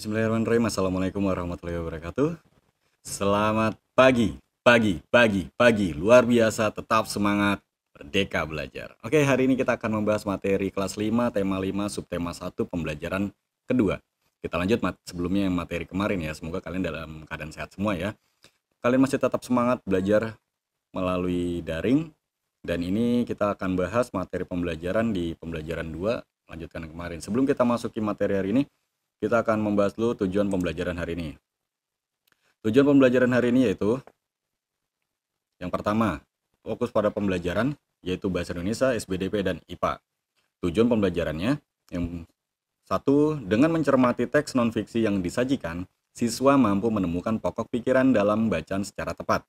Bismillahirrahmanirrahim. Assalamualaikum warahmatullahi wabarakatuh. Selamat pagi, pagi, pagi, pagi. Luar biasa, tetap semangat, merdeka belajar. Oke, hari ini kita akan membahas materi kelas 5, tema 5, subtema 1, pembelajaran kedua. Kita lanjut sebelumnya yang materi kemarin ya. Semoga kalian dalam keadaan sehat semua ya. Kalian masih tetap semangat belajar melalui daring. Dan ini kita akan bahas materi pembelajaran di pembelajaran 2 lanjutkan kemarin. Sebelum kita masuki materi hari ini, kita akan membahas dulu tujuan pembelajaran hari ini. Tujuan pembelajaran hari ini yaitu yang pertama, fokus pada pembelajaran yaitu Bahasa Indonesia, SBDP, dan IPA. Tujuan pembelajarannya yang satu, dengan mencermati teks nonfiksi yang disajikan, siswa mampu menemukan pokok pikiran dalam bacaan secara tepat.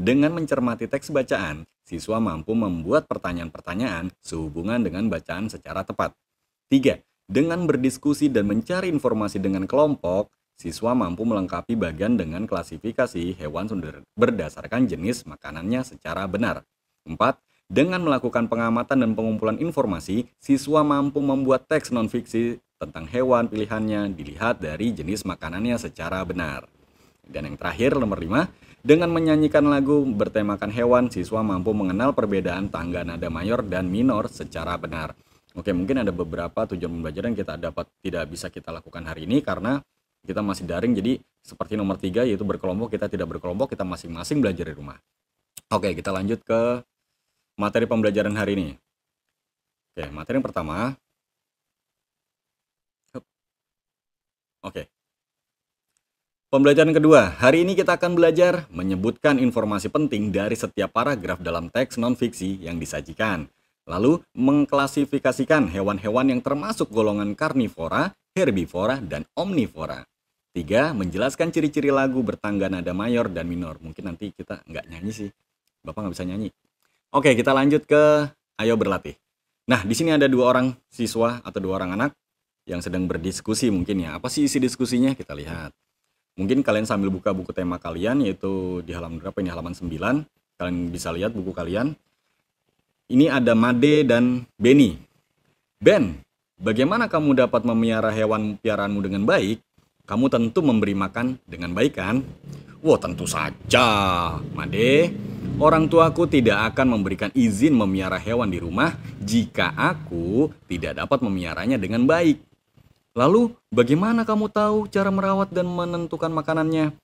Dengan mencermati teks bacaan, siswa mampu membuat pertanyaan-pertanyaan sehubungan dengan bacaan secara tepat. Tiga, dengan berdiskusi dan mencari informasi dengan kelompok, siswa mampu melengkapi bagian dengan klasifikasi hewan sumber berdasarkan jenis makanannya secara benar. 4. Dengan melakukan pengamatan dan pengumpulan informasi, siswa mampu membuat teks nonfiksi tentang hewan pilihannya dilihat dari jenis makanannya secara benar. Dan yang terakhir, nomor 5, dengan menyanyikan lagu bertemakan hewan, siswa mampu mengenal perbedaan tangga nada mayor dan minor secara benar. Oke, mungkin ada beberapa tujuan pembelajaran kita dapat tidak bisa kita lakukan hari ini karena kita masih daring. Jadi seperti nomor tiga yaitu berkelompok, kita tidak berkelompok, kita masing-masing belajar di rumah. Oke, kita lanjut ke materi pembelajaran hari ini. Oke, materi yang pertama. Oke. Pembelajaran kedua, hari ini kita akan belajar menyebutkan informasi penting dari setiap paragraf dalam teks non-fiksi yang disajikan. Lalu, mengklasifikasikan hewan-hewan yang termasuk golongan karnivora, herbivora, dan omnivora. Tiga, menjelaskan ciri-ciri lagu bertangga nada mayor dan minor. Mungkin nanti kita nggak nyanyi sih. Bapak nggak bisa nyanyi. Oke, kita lanjut ke Ayo Berlatih. Nah, di sini ada dua orang siswa atau dua orang anak yang sedang berdiskusi mungkin ya. Apa sih isi diskusinya? Kita lihat. Mungkin kalian sambil buka buku tema kalian, yaitu di halaman berapa ini? Halaman 9. Kalian bisa lihat buku kalian ini ada Made dan Benny. Ben, bagaimana kamu dapat memelihara hewan piaraanmu dengan baik? Kamu tentu memberi makan dengan baik kan? Wah tentu saja, Made. Orang tuaku tidak akan memberikan izin memelihara hewan di rumah jika aku tidak dapat memeliharanya dengan baik. Lalu, bagaimana kamu tahu cara merawat dan menentukan makanannya?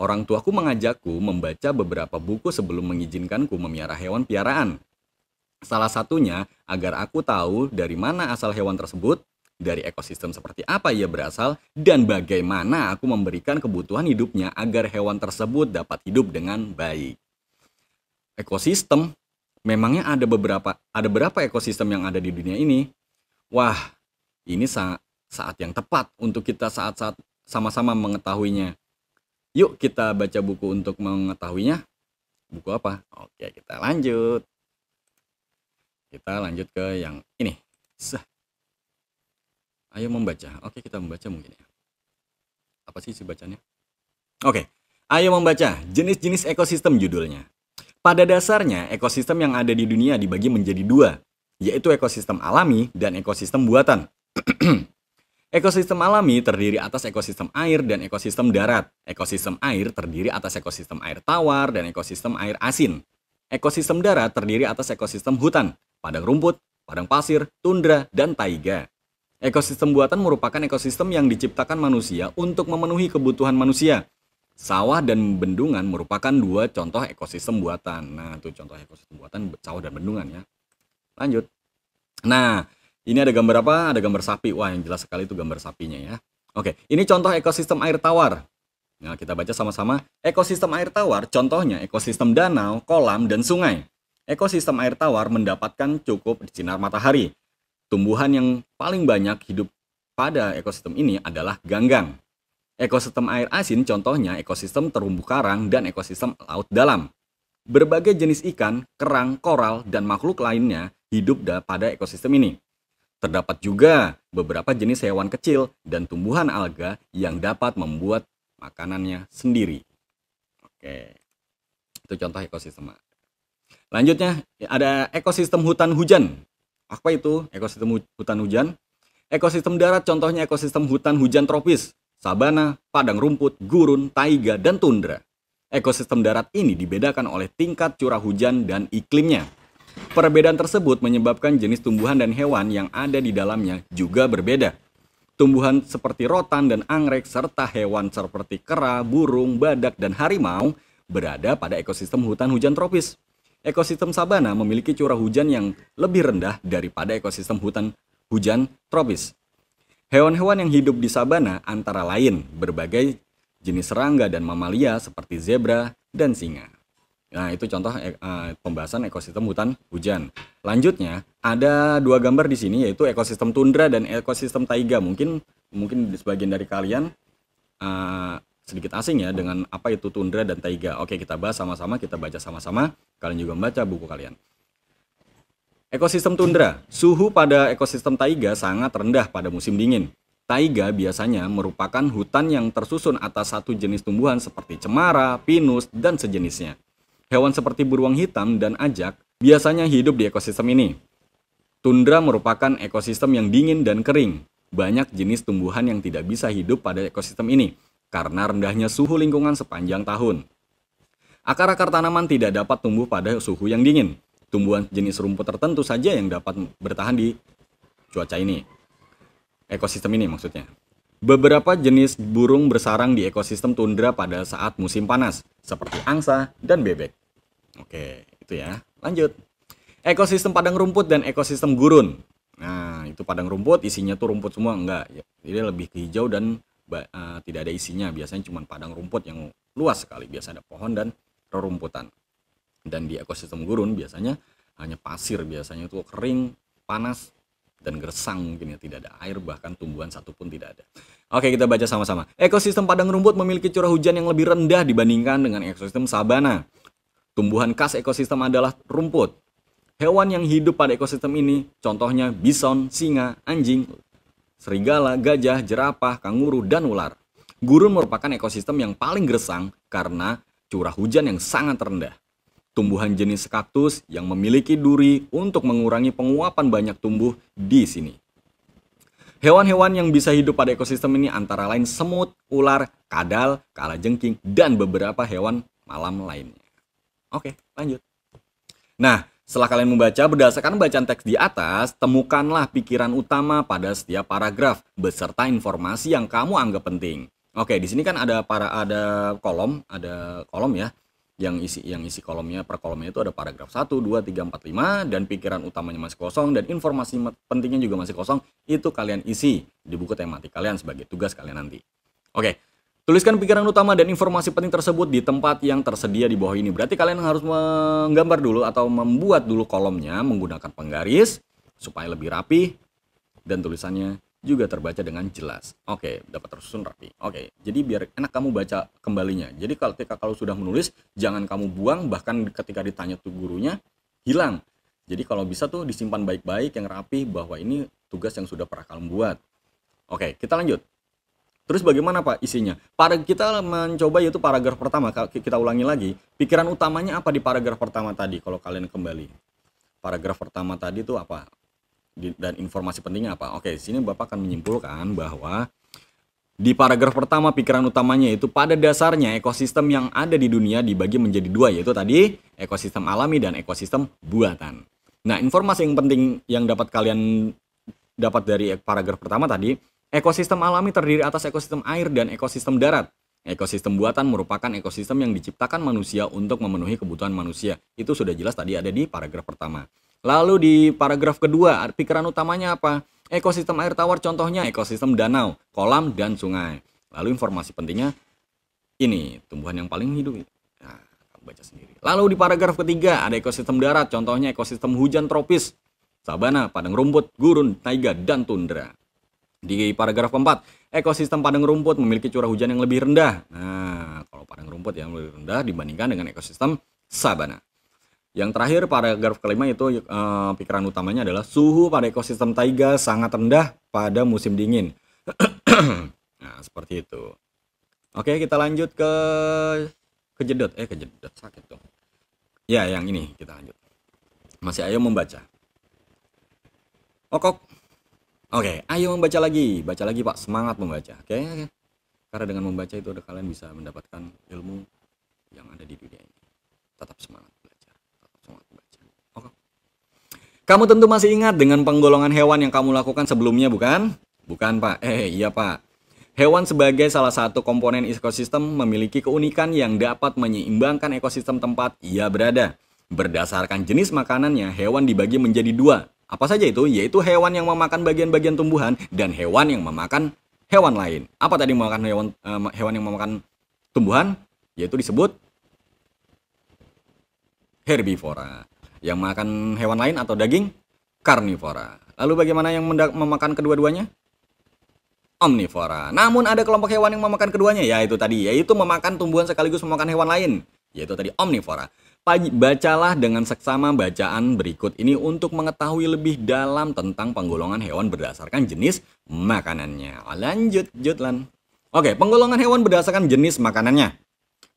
Orang tuaku mengajakku membaca beberapa buku sebelum mengizinkanku memelihara hewan piaraan. Salah satunya agar aku tahu dari mana asal hewan tersebut, dari ekosistem seperti apa ia berasal, dan bagaimana aku memberikan kebutuhan hidupnya agar hewan tersebut dapat hidup dengan baik. Ekosistem memangnya ada beberapa ada berapa ekosistem yang ada di dunia ini? Wah, ini saat, saat yang tepat untuk kita saat-saat sama-sama mengetahuinya. Yuk kita baca buku untuk mengetahuinya. Buku apa? Oke, kita lanjut kita lanjut ke yang ini Sah. ayo membaca oke kita membaca mungkin ya apa sih si bacanya oke ayo membaca jenis-jenis ekosistem judulnya pada dasarnya ekosistem yang ada di dunia dibagi menjadi dua yaitu ekosistem alami dan ekosistem buatan Ekosistem alami terdiri atas ekosistem air dan ekosistem darat. Ekosistem air terdiri atas ekosistem air tawar dan ekosistem air asin. Ekosistem darat terdiri atas ekosistem hutan padang rumput, padang pasir, tundra, dan taiga. Ekosistem buatan merupakan ekosistem yang diciptakan manusia untuk memenuhi kebutuhan manusia. Sawah dan bendungan merupakan dua contoh ekosistem buatan. Nah, itu contoh ekosistem buatan sawah dan bendungan ya. Lanjut. Nah, ini ada gambar apa? Ada gambar sapi. Wah, yang jelas sekali itu gambar sapinya ya. Oke, ini contoh ekosistem air tawar. Nah, kita baca sama-sama. Ekosistem air tawar contohnya ekosistem danau, kolam, dan sungai ekosistem air tawar mendapatkan cukup sinar matahari. Tumbuhan yang paling banyak hidup pada ekosistem ini adalah ganggang. Ekosistem air asin contohnya ekosistem terumbu karang dan ekosistem laut dalam. Berbagai jenis ikan, kerang, koral, dan makhluk lainnya hidup pada ekosistem ini. Terdapat juga beberapa jenis hewan kecil dan tumbuhan alga yang dapat membuat makanannya sendiri. Oke, itu contoh ekosistem Lanjutnya ada ekosistem hutan hujan. Apa itu ekosistem hutan hujan? Ekosistem darat contohnya ekosistem hutan hujan tropis, sabana, padang rumput, gurun, taiga, dan tundra. Ekosistem darat ini dibedakan oleh tingkat curah hujan dan iklimnya. Perbedaan tersebut menyebabkan jenis tumbuhan dan hewan yang ada di dalamnya juga berbeda. Tumbuhan seperti rotan dan anggrek serta hewan seperti kera, burung, badak, dan harimau berada pada ekosistem hutan hujan tropis Ekosistem sabana memiliki curah hujan yang lebih rendah daripada ekosistem hutan hujan tropis. Hewan-hewan yang hidup di sabana antara lain berbagai jenis serangga dan mamalia seperti zebra dan singa. Nah, itu contoh e e pembahasan ekosistem hutan hujan. Lanjutnya, ada dua gambar di sini yaitu ekosistem tundra dan ekosistem taiga. Mungkin mungkin sebagian dari kalian uh, sedikit asing ya dengan apa itu tundra dan taiga. Oke, kita bahas sama-sama, kita baca sama-sama. Kalian juga membaca buku kalian. Ekosistem tundra. Suhu pada ekosistem taiga sangat rendah pada musim dingin. Taiga biasanya merupakan hutan yang tersusun atas satu jenis tumbuhan seperti cemara, pinus, dan sejenisnya. Hewan seperti beruang hitam dan ajak biasanya hidup di ekosistem ini. Tundra merupakan ekosistem yang dingin dan kering. Banyak jenis tumbuhan yang tidak bisa hidup pada ekosistem ini, karena rendahnya suhu lingkungan sepanjang tahun. Akar-akar tanaman tidak dapat tumbuh pada suhu yang dingin. Tumbuhan jenis rumput tertentu saja yang dapat bertahan di cuaca ini. Ekosistem ini maksudnya. Beberapa jenis burung bersarang di ekosistem tundra pada saat musim panas, seperti angsa dan bebek. Oke, itu ya. Lanjut. Ekosistem padang rumput dan ekosistem gurun. Nah, itu padang rumput isinya tuh rumput semua enggak. Ya, ini lebih hijau dan Eh, tidak ada isinya biasanya cuma padang rumput yang luas sekali biasa ada pohon dan rerumputan dan di ekosistem gurun biasanya hanya pasir biasanya itu kering panas dan gersang mungkin ya tidak ada air bahkan tumbuhan satupun tidak ada. Oke kita baca sama-sama. Ekosistem padang rumput memiliki curah hujan yang lebih rendah dibandingkan dengan ekosistem sabana. Tumbuhan khas ekosistem adalah rumput. Hewan yang hidup pada ekosistem ini contohnya bison, singa, anjing, serigala, gajah, jerapah, kanguru, dan ular. Gurun merupakan ekosistem yang paling gersang karena curah hujan yang sangat rendah. Tumbuhan jenis kaktus yang memiliki duri untuk mengurangi penguapan banyak tumbuh di sini. Hewan-hewan yang bisa hidup pada ekosistem ini antara lain semut, ular, kadal, kalajengking, dan beberapa hewan malam lainnya. Oke, lanjut. Nah, setelah kalian membaca berdasarkan bacaan teks di atas, temukanlah pikiran utama pada setiap paragraf beserta informasi yang kamu anggap penting. Oke, di sini kan ada para ada kolom, ada kolom ya yang isi yang isi kolomnya per kolomnya itu ada paragraf 1, 2, 3, 4, 5 dan pikiran utamanya masih kosong dan informasi pentingnya juga masih kosong itu kalian isi di buku tematik kalian sebagai tugas kalian nanti. Oke, Tuliskan pikiran utama dan informasi penting tersebut di tempat yang tersedia di bawah ini. Berarti kalian harus menggambar dulu atau membuat dulu kolomnya menggunakan penggaris supaya lebih rapi dan tulisannya juga terbaca dengan jelas. Oke, dapat tersusun rapi. Oke, jadi biar enak kamu baca kembalinya. Jadi kalau ketika kalau sudah menulis, jangan kamu buang bahkan ketika ditanya tuh gurunya hilang. Jadi kalau bisa tuh disimpan baik-baik yang rapi bahwa ini tugas yang sudah pernah kamu buat. Oke, kita lanjut. Terus bagaimana Pak isinya? Para kita mencoba yaitu paragraf pertama. Kita ulangi lagi. Pikiran utamanya apa di paragraf pertama tadi? Kalau kalian kembali, paragraf pertama tadi itu apa? Dan informasi pentingnya apa? Oke, di sini Bapak akan menyimpulkan bahwa di paragraf pertama pikiran utamanya itu pada dasarnya ekosistem yang ada di dunia dibagi menjadi dua yaitu tadi ekosistem alami dan ekosistem buatan. Nah, informasi yang penting yang dapat kalian dapat dari paragraf pertama tadi Ekosistem alami terdiri atas ekosistem air dan ekosistem darat. Ekosistem buatan merupakan ekosistem yang diciptakan manusia untuk memenuhi kebutuhan manusia. Itu sudah jelas tadi ada di paragraf pertama. Lalu di paragraf kedua, pikiran utamanya apa? Ekosistem air tawar contohnya ekosistem danau, kolam, dan sungai. Lalu informasi pentingnya ini, tumbuhan yang paling hidup. Nah, baca sendiri. Lalu di paragraf ketiga ada ekosistem darat, contohnya ekosistem hujan tropis, sabana, padang rumput, gurun, taiga, dan tundra. Di paragraf keempat, ekosistem padang rumput memiliki curah hujan yang lebih rendah. Nah, kalau padang rumput yang lebih rendah dibandingkan dengan ekosistem sabana. Yang terakhir paragraf kelima itu e, pikiran utamanya adalah suhu pada ekosistem taiga sangat rendah pada musim dingin. nah, seperti itu. Oke, kita lanjut ke kejedot. Eh, kejedot sakit dong. Ya, yang ini kita lanjut. Masih ayo membaca. Okok Oke, okay, ayo membaca lagi, baca lagi Pak, semangat membaca. Oke, okay? karena dengan membaca itu ada kalian bisa mendapatkan ilmu yang ada di dunia ini. Tetap semangat belajar, tetap semangat membaca. Oke. Okay. Kamu tentu masih ingat dengan penggolongan hewan yang kamu lakukan sebelumnya, bukan? Bukan Pak, eh iya Pak. Hewan sebagai salah satu komponen ekosistem memiliki keunikan yang dapat menyeimbangkan ekosistem tempat ia berada. Berdasarkan jenis makanannya, hewan dibagi menjadi dua, apa saja itu? Yaitu hewan yang memakan bagian-bagian tumbuhan dan hewan yang memakan hewan lain. Apa tadi memakan hewan eh, hewan yang memakan tumbuhan? Yaitu disebut herbivora. Yang makan hewan lain atau daging karnivora. Lalu bagaimana yang memakan kedua-duanya? Omnivora. Namun ada kelompok hewan yang memakan keduanya, yaitu tadi, yaitu memakan tumbuhan sekaligus memakan hewan lain, yaitu tadi omnivora. Bacalah dengan seksama bacaan berikut ini untuk mengetahui lebih dalam tentang penggolongan hewan berdasarkan jenis makanannya. Lanjut, jutlan. Oke, penggolongan hewan berdasarkan jenis makanannya.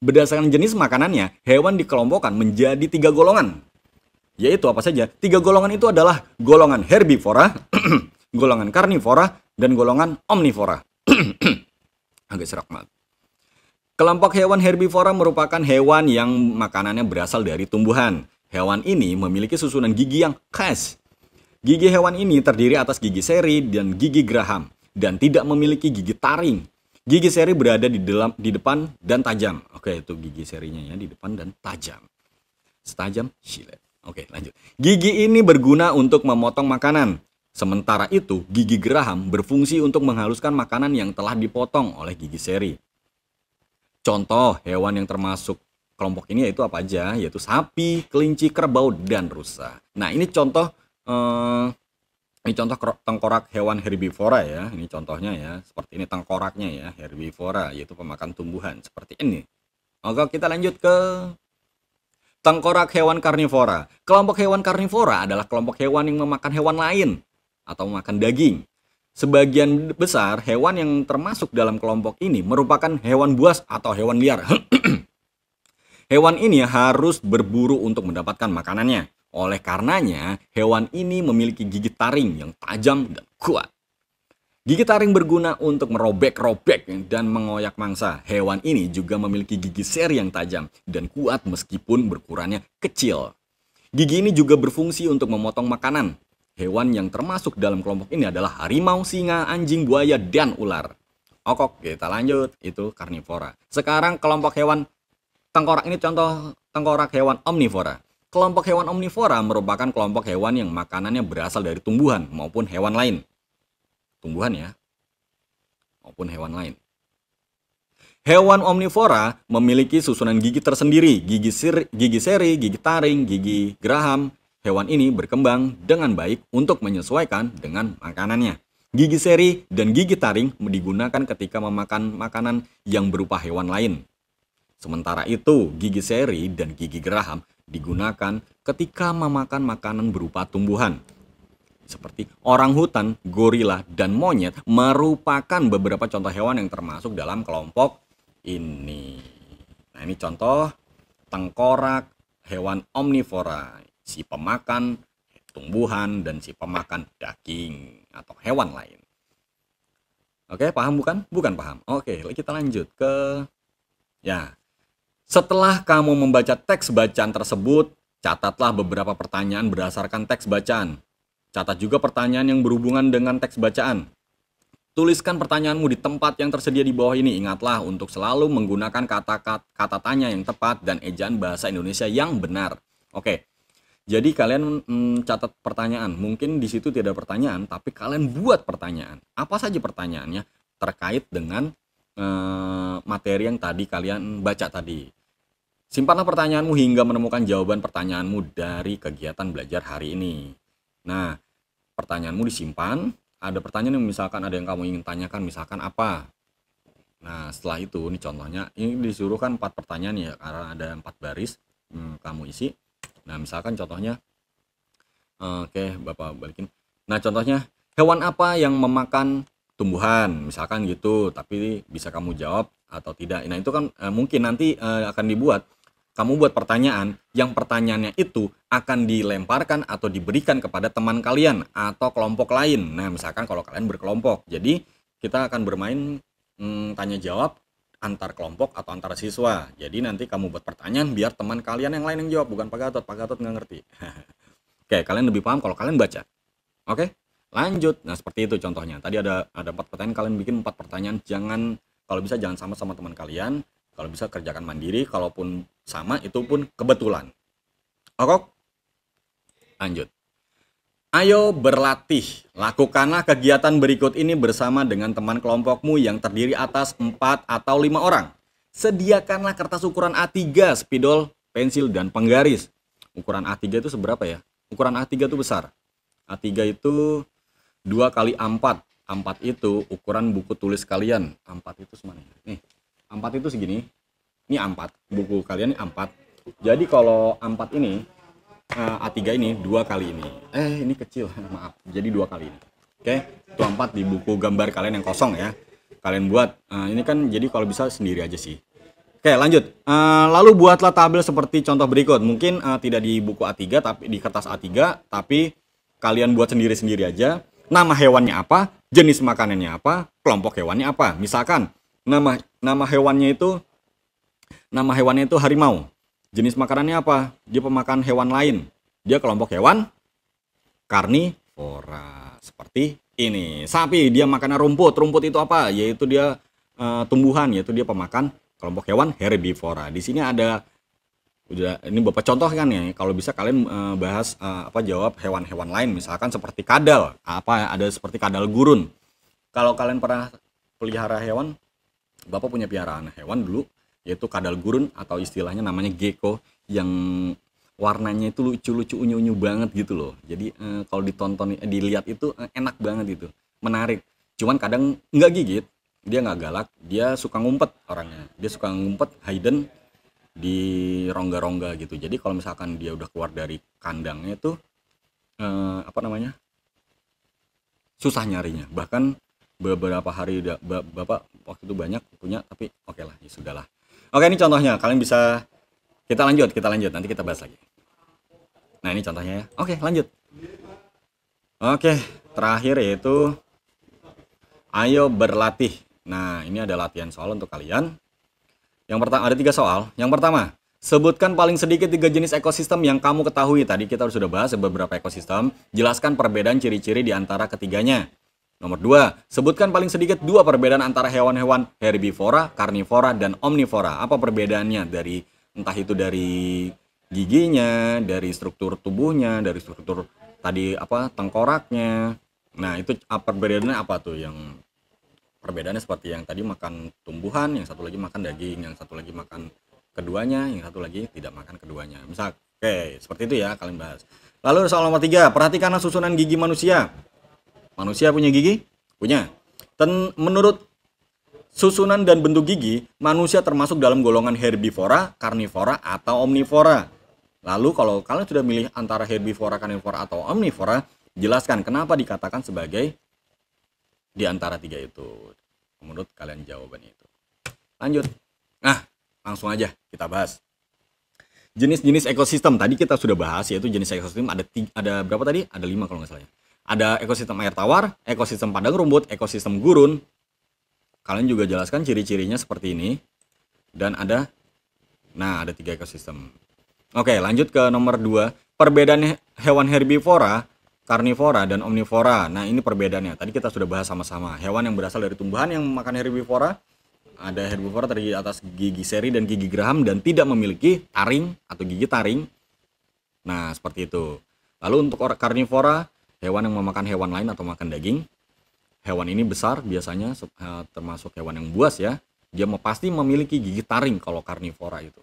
Berdasarkan jenis makanannya, hewan dikelompokkan menjadi tiga golongan. Yaitu apa saja? Tiga golongan itu adalah golongan herbivora, golongan karnivora, dan golongan omnivora. Agak serak banget. Kelompok hewan herbivora merupakan hewan yang makanannya berasal dari tumbuhan. Hewan ini memiliki susunan gigi yang khas. Gigi hewan ini terdiri atas gigi seri dan gigi graham dan tidak memiliki gigi taring. Gigi seri berada di dalam di depan dan tajam. Oke, itu gigi serinya ya di depan dan tajam. Setajam silet. Oke, lanjut. Gigi ini berguna untuk memotong makanan. Sementara itu, gigi geraham berfungsi untuk menghaluskan makanan yang telah dipotong oleh gigi seri. Contoh hewan yang termasuk kelompok ini yaitu apa aja? Yaitu sapi, kelinci, kerbau, dan rusa. Nah, ini contoh eh, ini contoh tengkorak hewan herbivora ya. Ini contohnya ya, seperti ini tengkoraknya ya, herbivora yaitu pemakan tumbuhan seperti ini. Maka kita lanjut ke tengkorak hewan karnivora. Kelompok hewan karnivora adalah kelompok hewan yang memakan hewan lain atau memakan daging. Sebagian besar hewan yang termasuk dalam kelompok ini merupakan hewan buas atau hewan liar. hewan ini harus berburu untuk mendapatkan makanannya. Oleh karenanya, hewan ini memiliki gigi taring yang tajam dan kuat. Gigi taring berguna untuk merobek-robek dan mengoyak mangsa. Hewan ini juga memiliki gigi seri yang tajam dan kuat meskipun berukurannya kecil. Gigi ini juga berfungsi untuk memotong makanan. Hewan yang termasuk dalam kelompok ini adalah harimau, singa, anjing, buaya, dan ular. Oke, kita lanjut. Itu karnivora. Sekarang kelompok hewan tengkorak ini contoh tengkorak hewan omnivora. Kelompok hewan omnivora merupakan kelompok hewan yang makanannya berasal dari tumbuhan maupun hewan lain. Tumbuhan ya, maupun hewan lain. Hewan omnivora memiliki susunan gigi tersendiri, gigi, sir, gigi seri, gigi taring, gigi geraham, hewan ini berkembang dengan baik untuk menyesuaikan dengan makanannya. Gigi seri dan gigi taring digunakan ketika memakan makanan yang berupa hewan lain. Sementara itu, gigi seri dan gigi geraham digunakan ketika memakan makanan berupa tumbuhan. Seperti orang hutan, gorila, dan monyet merupakan beberapa contoh hewan yang termasuk dalam kelompok ini. Nah ini contoh tengkorak hewan omnivora si pemakan tumbuhan dan si pemakan daging atau hewan lain. Oke, paham bukan? Bukan paham. Oke, kita lanjut ke ya. Setelah kamu membaca teks bacaan tersebut, catatlah beberapa pertanyaan berdasarkan teks bacaan. Catat juga pertanyaan yang berhubungan dengan teks bacaan. Tuliskan pertanyaanmu di tempat yang tersedia di bawah ini. Ingatlah untuk selalu menggunakan kata-kata tanya yang tepat dan ejaan bahasa Indonesia yang benar. Oke, jadi kalian mm, catat pertanyaan. Mungkin di situ tidak ada pertanyaan, tapi kalian buat pertanyaan. Apa saja pertanyaannya terkait dengan e, materi yang tadi kalian baca tadi. Simpanlah pertanyaanmu hingga menemukan jawaban pertanyaanmu dari kegiatan belajar hari ini. Nah, pertanyaanmu disimpan. Ada pertanyaan yang misalkan ada yang kamu ingin tanyakan, misalkan apa? Nah, setelah itu, ini contohnya, ini disuruhkan empat pertanyaan ya, karena ada empat baris hmm, kamu isi Nah, misalkan contohnya eh, oke, Bapak balikin. Nah, contohnya hewan apa yang memakan tumbuhan, misalkan gitu, tapi bisa kamu jawab atau tidak. Nah, itu kan eh, mungkin nanti eh, akan dibuat kamu buat pertanyaan yang pertanyaannya itu akan dilemparkan atau diberikan kepada teman kalian atau kelompok lain. Nah, misalkan kalau kalian berkelompok. Jadi, kita akan bermain hmm, tanya jawab antar kelompok atau antar siswa. Jadi nanti kamu buat pertanyaan biar teman kalian yang lain yang jawab, bukan Pak Gatot. Pak Gatot nggak ngerti. Oke, kalian lebih paham kalau kalian baca. Oke, lanjut. Nah, seperti itu contohnya. Tadi ada ada empat pertanyaan, kalian bikin empat pertanyaan. Jangan, kalau bisa jangan sama sama teman kalian. Kalau bisa kerjakan mandiri, kalaupun sama itu pun kebetulan. Oke, lanjut. Ayo berlatih. Lakukanlah kegiatan berikut ini bersama dengan teman kelompokmu yang terdiri atas 4 atau 5 orang. Sediakanlah kertas ukuran A3, spidol, pensil, dan penggaris. Ukuran A3 itu seberapa ya? Ukuran A3 itu besar. A3 itu 2 kali A4. A4 itu ukuran buku tulis kalian. A4 itu semuanya. Nih, A4 itu segini. Ini A4. Buku kalian ini A4. Jadi kalau A4 ini Eh, A3 ini dua kali ini. Eh, ini kecil, maaf. Jadi dua kali ini. Oke, okay? itu empat di buku gambar kalian yang kosong ya. Kalian buat. Uh, ini kan jadi kalau bisa sendiri aja sih. Oke, okay, lanjut. Uh, lalu buatlah tabel seperti contoh berikut. Mungkin uh, tidak di buku A3 tapi di kertas A3, tapi kalian buat sendiri-sendiri aja. Nama hewannya apa, jenis makanannya apa, kelompok hewannya apa. Misalkan nama nama hewannya itu nama hewannya itu harimau. Jenis makanannya apa? Dia pemakan hewan lain. Dia kelompok hewan karnivora seperti ini. Sapi dia makannya rumput. Rumput itu apa? Yaitu dia e, tumbuhan, yaitu dia pemakan kelompok hewan herbivora. Di sini ada udah ini bapak contoh kan ya kalau bisa kalian e, bahas e, apa jawab hewan-hewan lain misalkan seperti kadal apa ada seperti kadal gurun kalau kalian pernah pelihara hewan bapak punya piaraan hewan dulu yaitu kadal gurun atau istilahnya namanya gecko yang warnanya itu lucu-lucu unyu-unyu banget gitu loh. Jadi eh, kalau ditonton eh, dilihat itu eh, enak banget itu, menarik. Cuman kadang nggak gigit, dia nggak galak, dia suka ngumpet orangnya. Dia suka ngumpet hidden di rongga-rongga gitu. Jadi kalau misalkan dia udah keluar dari kandangnya itu eh, apa namanya? susah nyarinya. Bahkan beberapa hari udah bapak waktu itu banyak punya tapi oke okay lah ya sudahlah Oke, ini contohnya. Kalian bisa kita lanjut, kita lanjut. Nanti kita bahas lagi. Nah, ini contohnya ya. Oke, lanjut. Oke, terakhir yaitu ayo berlatih. Nah, ini ada latihan soal untuk kalian. Yang pertama ada tiga soal. Yang pertama, sebutkan paling sedikit tiga jenis ekosistem yang kamu ketahui. Tadi kita sudah bahas beberapa ekosistem. Jelaskan perbedaan ciri-ciri di antara ketiganya. Nomor 2, sebutkan paling sedikit dua perbedaan antara hewan-hewan herbivora, karnivora, dan omnivora. Apa perbedaannya dari entah itu dari giginya, dari struktur tubuhnya, dari struktur tadi apa tengkoraknya. Nah, itu perbedaannya apa tuh yang perbedaannya seperti yang tadi makan tumbuhan, yang satu lagi makan daging, yang satu lagi makan keduanya, yang satu lagi tidak makan keduanya. Misal, oke, seperti itu ya kalian bahas. Lalu soal nomor 3, perhatikanlah susunan gigi manusia. Manusia punya gigi? Punya. Ten, menurut susunan dan bentuk gigi, manusia termasuk dalam golongan herbivora, karnivora, atau omnivora. Lalu kalau kalian sudah milih antara herbivora, karnivora, atau omnivora, jelaskan kenapa dikatakan sebagai di antara tiga itu. Menurut kalian jawaban itu. Lanjut. Nah, langsung aja kita bahas. Jenis-jenis ekosistem tadi kita sudah bahas yaitu jenis ekosistem ada tiga, ada berapa tadi? Ada lima kalau nggak salah. Ya. Ada ekosistem air tawar, ekosistem padang rumput, ekosistem gurun. Kalian juga jelaskan ciri-cirinya seperti ini. Dan ada, nah ada tiga ekosistem. Oke, lanjut ke nomor dua. Perbedaan hewan herbivora, karnivora, dan omnivora. Nah, ini perbedaannya. Tadi kita sudah bahas sama-sama. Hewan yang berasal dari tumbuhan yang makan herbivora, ada herbivora terdiri atas gigi seri dan gigi geraham dan tidak memiliki taring atau gigi taring. Nah, seperti itu. Lalu untuk karnivora, Hewan yang memakan hewan lain atau makan daging. Hewan ini besar biasanya eh, termasuk hewan yang buas ya. Dia pasti memiliki gigi taring kalau karnivora itu.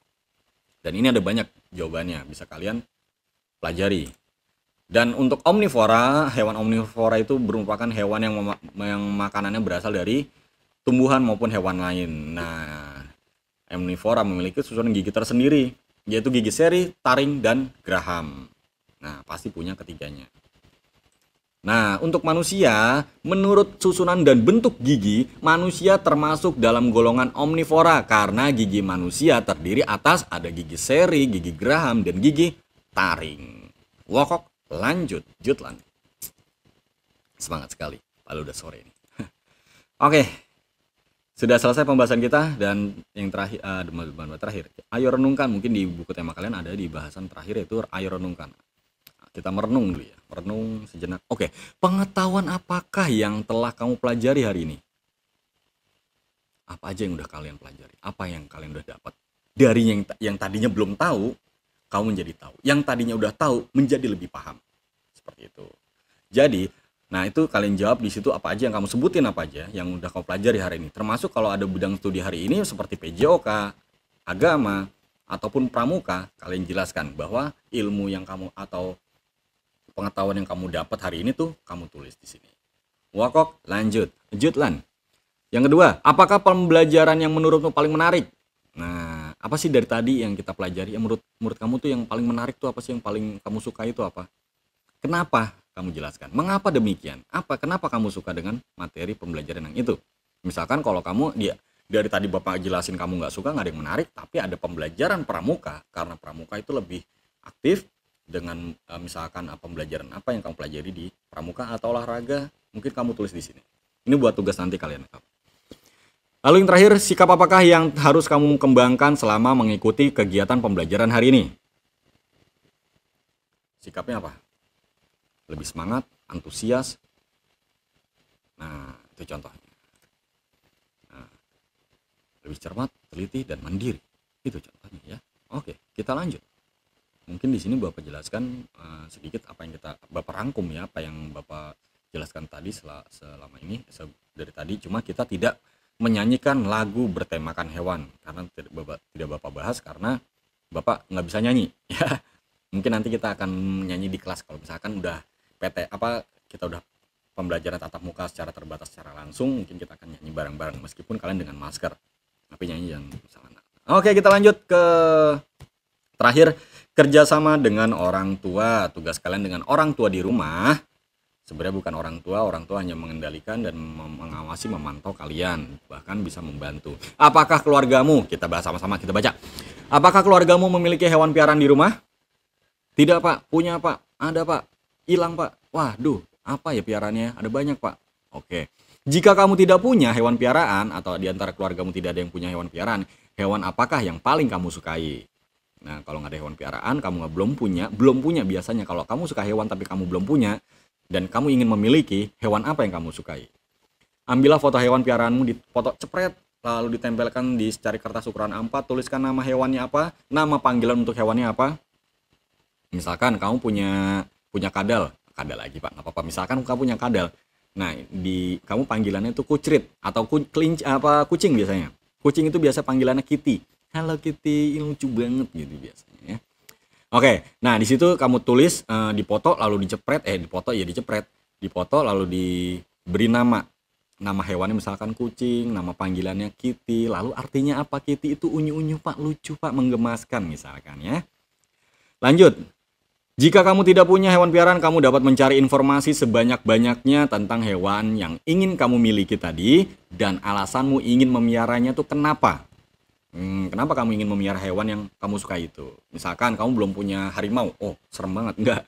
Dan ini ada banyak jawabannya, bisa kalian pelajari. Dan untuk omnivora, hewan omnivora itu merupakan hewan yang, yang makanannya berasal dari tumbuhan maupun hewan lain. Nah, omnivora memiliki susunan gigi tersendiri, yaitu gigi seri, taring, dan graham. Nah, pasti punya ketiganya. Nah, untuk manusia, menurut susunan dan bentuk gigi, manusia termasuk dalam golongan omnivora karena gigi manusia terdiri atas ada gigi seri, gigi geraham, dan gigi taring. Wokok, lanjut, jutlan. Semangat sekali, lalu udah sore ini. Oke, sudah selesai pembahasan kita dan yang terakhir, uh, terakhir, ayo renungkan mungkin di buku tema kalian ada di bahasan terakhir yaitu ayo renungkan kita merenung dulu ya merenung sejenak oke pengetahuan apakah yang telah kamu pelajari hari ini apa aja yang udah kalian pelajari apa yang kalian udah dapat dari yang yang tadinya belum tahu kamu menjadi tahu yang tadinya udah tahu menjadi lebih paham seperti itu jadi nah itu kalian jawab di situ apa aja yang kamu sebutin apa aja yang udah kamu pelajari hari ini termasuk kalau ada bidang studi hari ini seperti PJOK agama ataupun pramuka kalian jelaskan bahwa ilmu yang kamu atau pengetahuan yang kamu dapat hari ini tuh kamu tulis di sini. Wakok lanjut, lanjut Jutlan. Yang kedua, apakah pembelajaran yang menurutmu paling menarik? Nah, apa sih dari tadi yang kita pelajari? Yang menurut menurut kamu tuh yang paling menarik tuh apa sih? Yang paling kamu suka itu apa? Kenapa? Kamu jelaskan. Mengapa demikian? Apa? Kenapa kamu suka dengan materi pembelajaran yang itu? Misalkan kalau kamu dia dari tadi bapak jelasin kamu nggak suka nggak ada yang menarik, tapi ada pembelajaran pramuka karena pramuka itu lebih aktif, dengan uh, misalkan apa ah, pembelajaran apa yang kamu pelajari di pramuka atau olahraga mungkin kamu tulis di sini ini buat tugas nanti kalian lalu yang terakhir sikap apakah yang harus kamu kembangkan selama mengikuti kegiatan pembelajaran hari ini sikapnya apa lebih semangat antusias nah itu contohnya nah, lebih cermat teliti dan mandiri itu contohnya ya oke kita lanjut mungkin di sini Bapak jelaskan uh, sedikit apa yang kita Bapak rangkum ya apa yang Bapak jelaskan tadi sel selama ini se dari tadi cuma kita tidak menyanyikan lagu bertemakan hewan karena tidak Bapak tidak Bapak bahas karena Bapak nggak bisa nyanyi ya. Mungkin nanti kita akan nyanyi di kelas kalau misalkan udah PT apa kita udah pembelajaran tatap muka secara terbatas secara langsung mungkin kita akan nyanyi bareng-bareng meskipun kalian dengan masker tapi nyanyi yang misalnya Oke, kita lanjut ke Terakhir, kerjasama dengan orang tua. Tugas kalian dengan orang tua di rumah sebenarnya bukan orang tua, orang tua hanya mengendalikan dan mengawasi, memantau kalian, bahkan bisa membantu. Apakah keluargamu? Kita bahas sama-sama, kita baca. Apakah keluargamu memiliki hewan piaran di rumah? Tidak pak, punya pak, ada pak, hilang pak. Waduh, apa ya piarannya? Ada banyak pak. Oke. Jika kamu tidak punya hewan piaraan atau di antara keluargamu tidak ada yang punya hewan piaraan, hewan apakah yang paling kamu sukai? Nah, kalau nggak ada hewan piaraan, kamu nggak belum punya, belum punya biasanya kalau kamu suka hewan tapi kamu belum punya dan kamu ingin memiliki hewan apa yang kamu sukai. Ambillah foto hewan piaraanmu di foto cepret lalu ditempelkan di secari kertas ukuran A4, tuliskan nama hewannya apa, nama panggilan untuk hewannya apa. Misalkan kamu punya punya kadal, kadal lagi Pak, nggak apa-apa. Misalkan kamu punya kadal. Nah, di kamu panggilannya itu kucrit atau ku, apa kucing biasanya. Kucing itu biasa panggilannya kitty Hello Kitty ini lucu banget gitu biasanya ya. Oke, nah di situ kamu tulis eh, di foto lalu dicepret, eh di foto ya dicepret, di foto lalu diberi nama, nama hewannya misalkan kucing, nama panggilannya Kitty, lalu artinya apa Kitty itu unyu-unyu pak, lucu pak, menggemaskan misalkan ya. Lanjut, jika kamu tidak punya hewan piaran, kamu dapat mencari informasi sebanyak-banyaknya tentang hewan yang ingin kamu miliki tadi dan alasanmu ingin memiaranya itu kenapa. Hmm, kenapa kamu ingin memelihara hewan yang kamu suka itu? Misalkan kamu belum punya harimau, oh serem banget, enggak.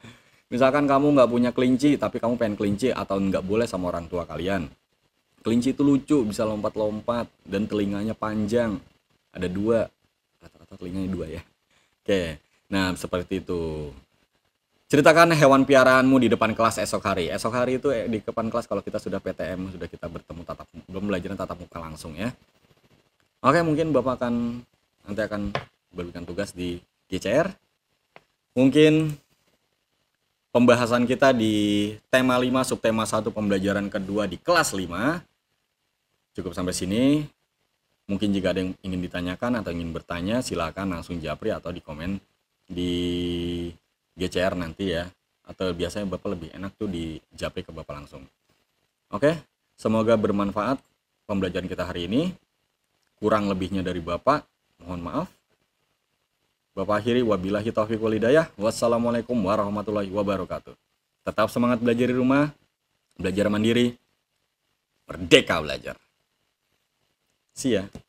Misalkan kamu nggak punya kelinci, tapi kamu pengen kelinci atau nggak boleh sama orang tua kalian. Kelinci itu lucu, bisa lompat-lompat, dan telinganya panjang. Ada dua, rata-rata telinganya dua ya. Oke, nah seperti itu. Ceritakan hewan piaraanmu di depan kelas esok hari. Esok hari itu eh, di depan kelas kalau kita sudah PTM, sudah kita bertemu tatap, belum belajar tatap muka langsung ya. Oke, mungkin Bapak akan nanti akan berikan tugas di GCR. Mungkin pembahasan kita di tema 5 subtema 1 pembelajaran kedua di kelas 5 cukup sampai sini. Mungkin jika ada yang ingin ditanyakan atau ingin bertanya silakan langsung japri atau di komen di GCR nanti ya. Atau biasanya Bapak lebih enak tuh di japri ke Bapak langsung. Oke, semoga bermanfaat pembelajaran kita hari ini kurang lebihnya dari Bapak, mohon maaf. Bapak akhiri, wabillahi taufiq walidayah, wassalamualaikum warahmatullahi wabarakatuh. Tetap semangat belajar di rumah, belajar mandiri, merdeka belajar. See ya.